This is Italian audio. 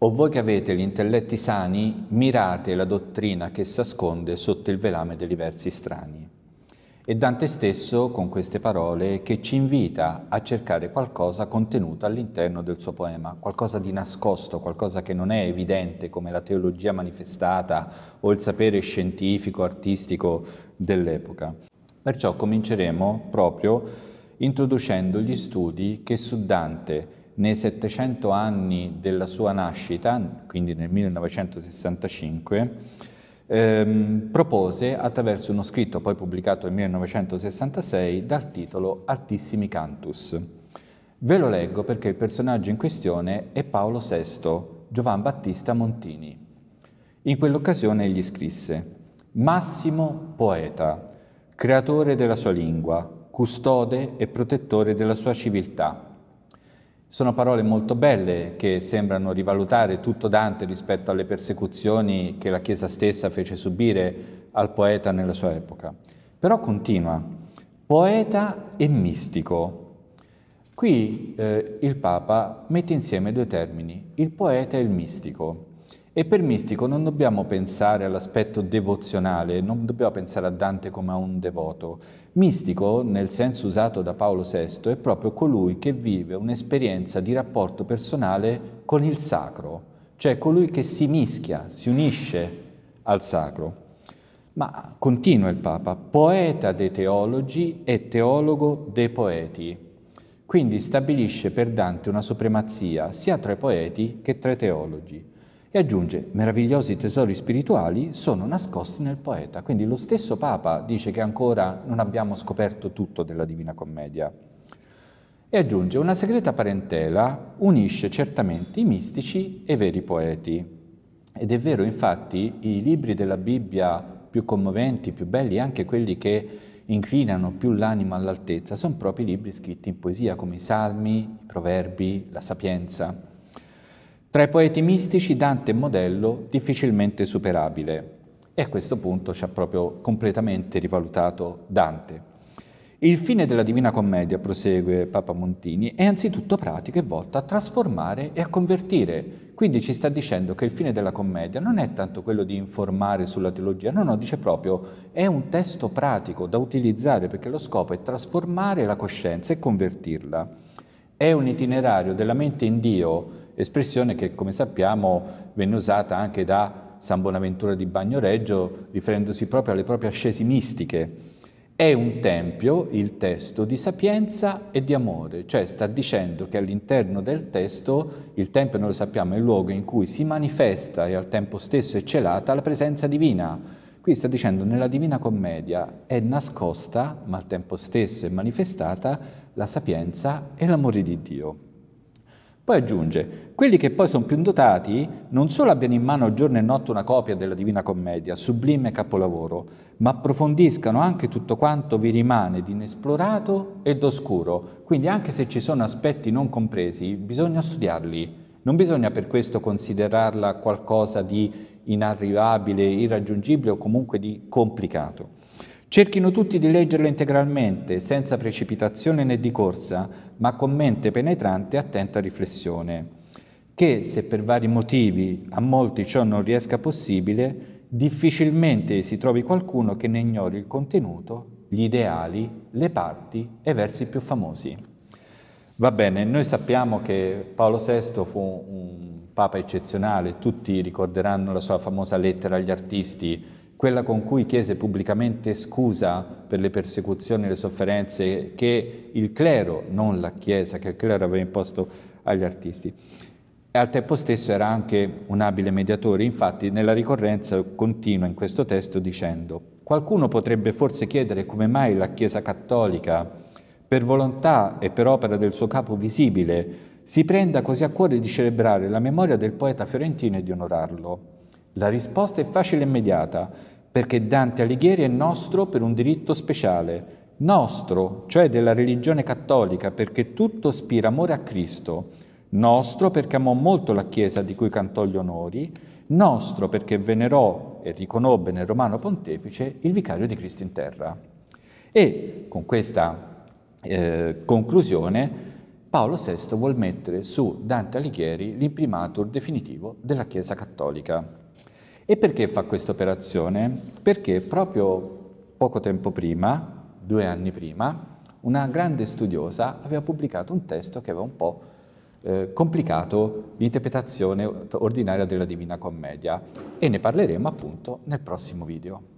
O voi che avete gli intelletti sani, mirate la dottrina che s'asconde sotto il velame dei versi strani. E Dante stesso, con queste parole, che ci invita a cercare qualcosa contenuto all'interno del suo poema, qualcosa di nascosto, qualcosa che non è evidente come la teologia manifestata o il sapere scientifico, artistico dell'epoca. Perciò cominceremo proprio introducendo gli studi che su Dante nei 700 anni della sua nascita, quindi nel 1965, ehm, propose attraverso uno scritto poi pubblicato nel 1966 dal titolo Altissimi Cantus. Ve lo leggo perché il personaggio in questione è Paolo VI, Giovan Battista Montini. In quell'occasione egli scrisse Massimo poeta, creatore della sua lingua, custode e protettore della sua civiltà, sono parole molto belle che sembrano rivalutare tutto Dante rispetto alle persecuzioni che la Chiesa stessa fece subire al poeta nella sua epoca. Però continua, poeta e mistico. Qui eh, il Papa mette insieme due termini, il poeta e il mistico. E per mistico non dobbiamo pensare all'aspetto devozionale, non dobbiamo pensare a Dante come a un devoto. Mistico, nel senso usato da Paolo VI, è proprio colui che vive un'esperienza di rapporto personale con il sacro, cioè colui che si mischia, si unisce al sacro. Ma continua il Papa, poeta dei teologi e teologo dei poeti. Quindi stabilisce per Dante una supremazia sia tra i poeti che tra i teologi. E aggiunge, meravigliosi tesori spirituali sono nascosti nel poeta. Quindi lo stesso Papa dice che ancora non abbiamo scoperto tutto della Divina Commedia. E aggiunge, una segreta parentela unisce certamente i mistici e i veri poeti. Ed è vero, infatti, i libri della Bibbia più commoventi, più belli, anche quelli che inclinano più l'anima all'altezza, sono proprio i libri scritti in poesia, come i Salmi, i Proverbi, la Sapienza. Tra i poeti mistici Dante è un modello difficilmente superabile e a questo punto ci ha proprio completamente rivalutato Dante. Il fine della Divina Commedia, prosegue Papa Montini, è anzitutto pratico e volto a trasformare e a convertire. Quindi ci sta dicendo che il fine della commedia non è tanto quello di informare sulla teologia, no, no, dice proprio è un testo pratico da utilizzare perché lo scopo è trasformare la coscienza e convertirla. È un itinerario della mente in Dio espressione che come sappiamo venne usata anche da San Bonaventura di Bagnoreggio riferendosi proprio alle proprie ascesi mistiche. È un tempio, il testo, di sapienza e di amore, cioè sta dicendo che all'interno del testo il tempio, noi lo sappiamo, è il luogo in cui si manifesta e al tempo stesso è celata la presenza divina. Qui sta dicendo nella Divina Commedia è nascosta, ma al tempo stesso è manifestata, la sapienza e l'amore di Dio. Poi aggiunge, quelli che poi sono più dotati non solo abbiano in mano giorno e notte una copia della Divina Commedia, sublime capolavoro, ma approfondiscano anche tutto quanto vi rimane di inesplorato ed oscuro. Quindi anche se ci sono aspetti non compresi, bisogna studiarli. Non bisogna per questo considerarla qualcosa di inarrivabile, irraggiungibile o comunque di complicato. Cerchino tutti di leggerlo integralmente, senza precipitazione né di corsa, ma con mente penetrante e attenta riflessione, che se per vari motivi a molti ciò non riesca possibile, difficilmente si trovi qualcuno che ne ignori il contenuto, gli ideali, le parti e i versi più famosi. Va bene, noi sappiamo che Paolo VI fu un papa eccezionale, tutti ricorderanno la sua famosa lettera agli artisti, quella con cui chiese pubblicamente scusa per le persecuzioni e le sofferenze che il clero, non la Chiesa, che il clero aveva imposto agli artisti. E al tempo stesso era anche un abile mediatore, infatti nella ricorrenza continua in questo testo dicendo qualcuno potrebbe forse chiedere come mai la Chiesa cattolica, per volontà e per opera del suo capo visibile, si prenda così a cuore di celebrare la memoria del poeta fiorentino e di onorarlo. La risposta è facile e immediata, perché Dante Alighieri è nostro per un diritto speciale, nostro, cioè della religione cattolica, perché tutto spira amore a Cristo, nostro perché amò molto la Chiesa di cui cantò gli onori, nostro perché venerò e riconobbe nel Romano Pontefice il vicario di Cristo in terra. E con questa eh, conclusione Paolo VI vuol mettere su Dante Alighieri l'imprimatur definitivo della Chiesa cattolica. E perché fa questa operazione? Perché proprio poco tempo prima, due anni prima, una grande studiosa aveva pubblicato un testo che aveva un po' eh, complicato l'interpretazione ordinaria della Divina Commedia e ne parleremo appunto nel prossimo video.